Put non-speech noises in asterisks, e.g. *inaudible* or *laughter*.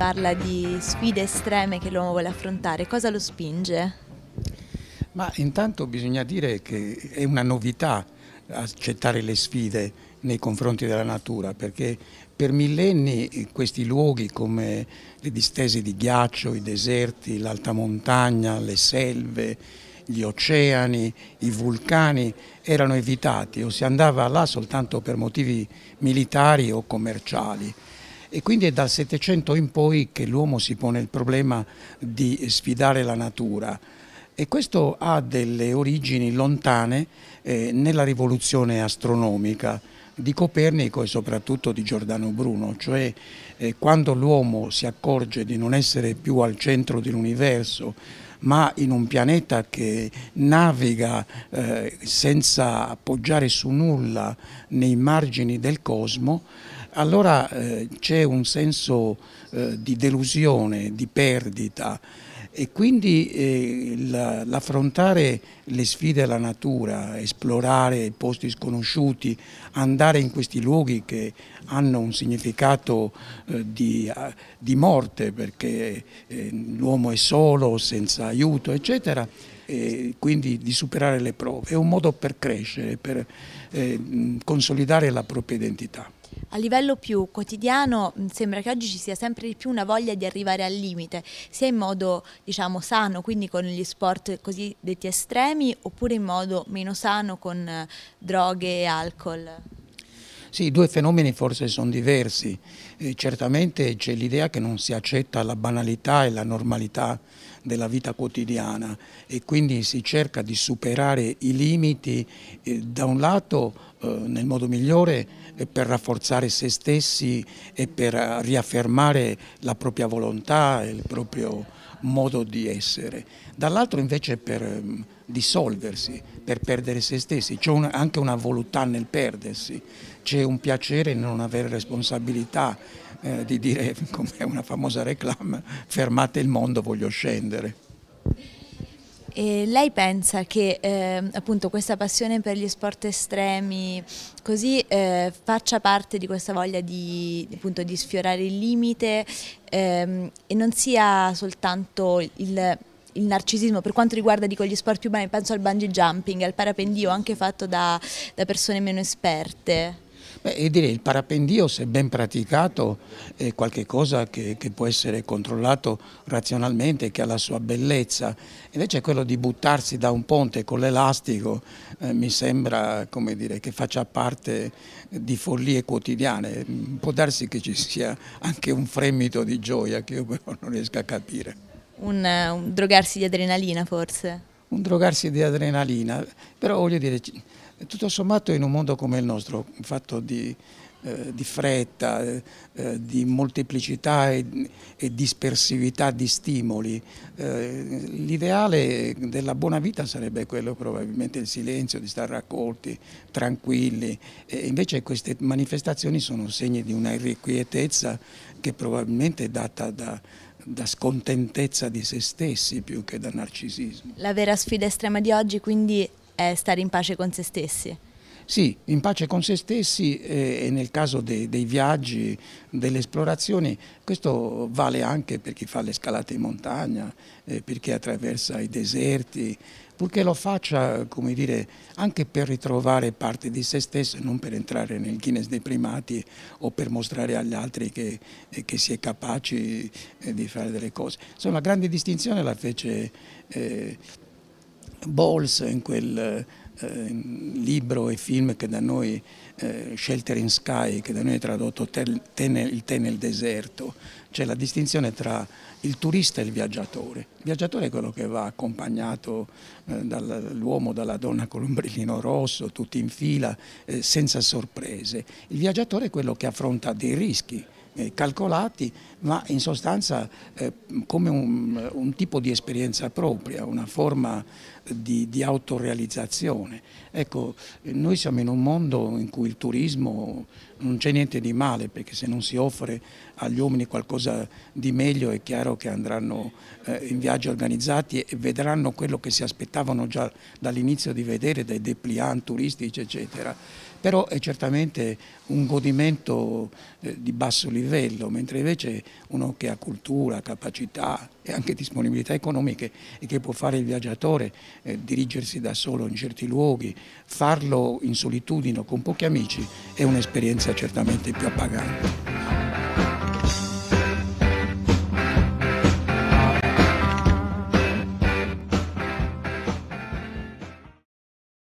Parla di sfide estreme che l'uomo vuole affrontare, cosa lo spinge? Ma intanto bisogna dire che è una novità accettare le sfide nei confronti della natura, perché per millenni questi luoghi come le distese di ghiaccio, i deserti, l'alta montagna, le selve, gli oceani, i vulcani erano evitati o si andava là soltanto per motivi militari o commerciali e quindi è dal Settecento in poi che l'uomo si pone il problema di sfidare la natura e questo ha delle origini lontane eh, nella rivoluzione astronomica di Copernico e soprattutto di Giordano Bruno, cioè eh, quando l'uomo si accorge di non essere più al centro dell'universo, ma in un pianeta che naviga eh, senza appoggiare su nulla nei margini del cosmo, allora eh, c'è un senso eh, di delusione, di perdita e quindi eh, l'affrontare le sfide alla natura, esplorare posti sconosciuti, andare in questi luoghi che hanno un significato eh, di, di, morte perché eh, l'uomo è solo, senza aiuto, eccetera, e quindi di superare le prove. È un modo per crescere, per eh, consolidare la propria identità. A livello più quotidiano sembra che oggi ci sia sempre di più una voglia di arrivare al limite, sia in modo diciamo sano, quindi con gli sport cosiddetti estremi, oppure in modo meno sano con eh, droghe e alcol. Sì, i due fenomeni forse sono diversi. Eh, certamente c'è l'idea che non si accetta la banalità e la normalità della vita quotidiana e quindi si cerca di superare i limiti eh, da un lato eh, nel modo migliore eh, per rafforzare se stessi e per eh, riaffermare la propria volontà e il proprio modo di essere, dall'altro invece per ehm, dissolversi, per perdere se stessi, c'è un, anche una volontà nel perdersi, c'è un piacere nel non avere responsabilità, eh, di dire *laughs* come una famosa reclama, fermate il mondo, voglio scendere. E lei pensa che eh, appunto questa passione per gli sport estremi così eh, faccia parte di questa voglia di, appunto, di sfiorare il limite ehm, e non sia soltanto il, il narcisismo per quanto riguarda dico, gli sport più umani, penso al bungee jumping, al parapendio anche fatto da, da persone meno esperte. Beh, direi il parapendio, se ben praticato, è qualcosa che, che, può essere controllato razionalmente, che ha la sua bellezza. Invece quello di buttarsi da un ponte con l'elastico eh, mi sembra dire, che faccia parte di follie quotidiane. Può darsi che ci sia anche un fremito di gioia che io però non riesco a capire. un, eh, un drogarsi di adrenalina forse? un drogarsi di adrenalina, però voglio dire, tutto sommato in un mondo come il nostro, fatto di, eh, di fretta, eh, di molteplicità e, e, dispersività di stimoli, eh, l'ideale della buona vita sarebbe quello probabilmente il silenzio, di stare raccolti, tranquilli, e invece queste manifestazioni sono segni di una irrequietezza che probabilmente è data da da scontentezza di se stessi più che da narcisismo. La vera sfida estrema di oggi quindi è stare in pace con se stessi. Sì, in pace con se stessi eh, e nel caso dei, dei viaggi, delle esplorazioni, questo vale anche per chi fa le scalate in montagna, eh, per chi attraversa i deserti, purché lo faccia come dire, anche per ritrovare parte di se stesso e non per entrare nel Guinness dei primati o per mostrare agli altri che, eh, che si è capaci di fare delle cose. Insomma, la grande distinzione la fece eh, Bowles in quel eh, libro e film che da noi, eh, Shelter in Sky, che da noi è tradotto te nel, te nel deserto, c'è la distinzione tra il turista e il viaggiatore. Il viaggiatore è quello che va accompagnato eh, dall'uomo, dalla donna con l'ombrellino rosso, tutti in fila, senza sorprese. Il viaggiatore è quello che affronta dei rischi, eh, calcolati, ma in sostanza eh, come un, un, tipo di esperienza propria, una forma di, di autorealizzazione. Ecco, noi siamo in un mondo in cui il turismo non c'è niente di male, perché se non si offre agli uomini qualcosa di meglio è chiaro che andranno eh, in viaggi organizzati e vedranno quello che si aspettavano già dall'inizio di vedere, dai dépliant turistici, eccetera. Però è certamente un godimento di basso livello livello, mentre invece uno che ha cultura, capacità e anche disponibilità economiche e che può fare il viaggiatore, eh, dirigersi da solo in certi luoghi, farlo in solitudine o con pochi amici è un'esperienza certamente più appagante.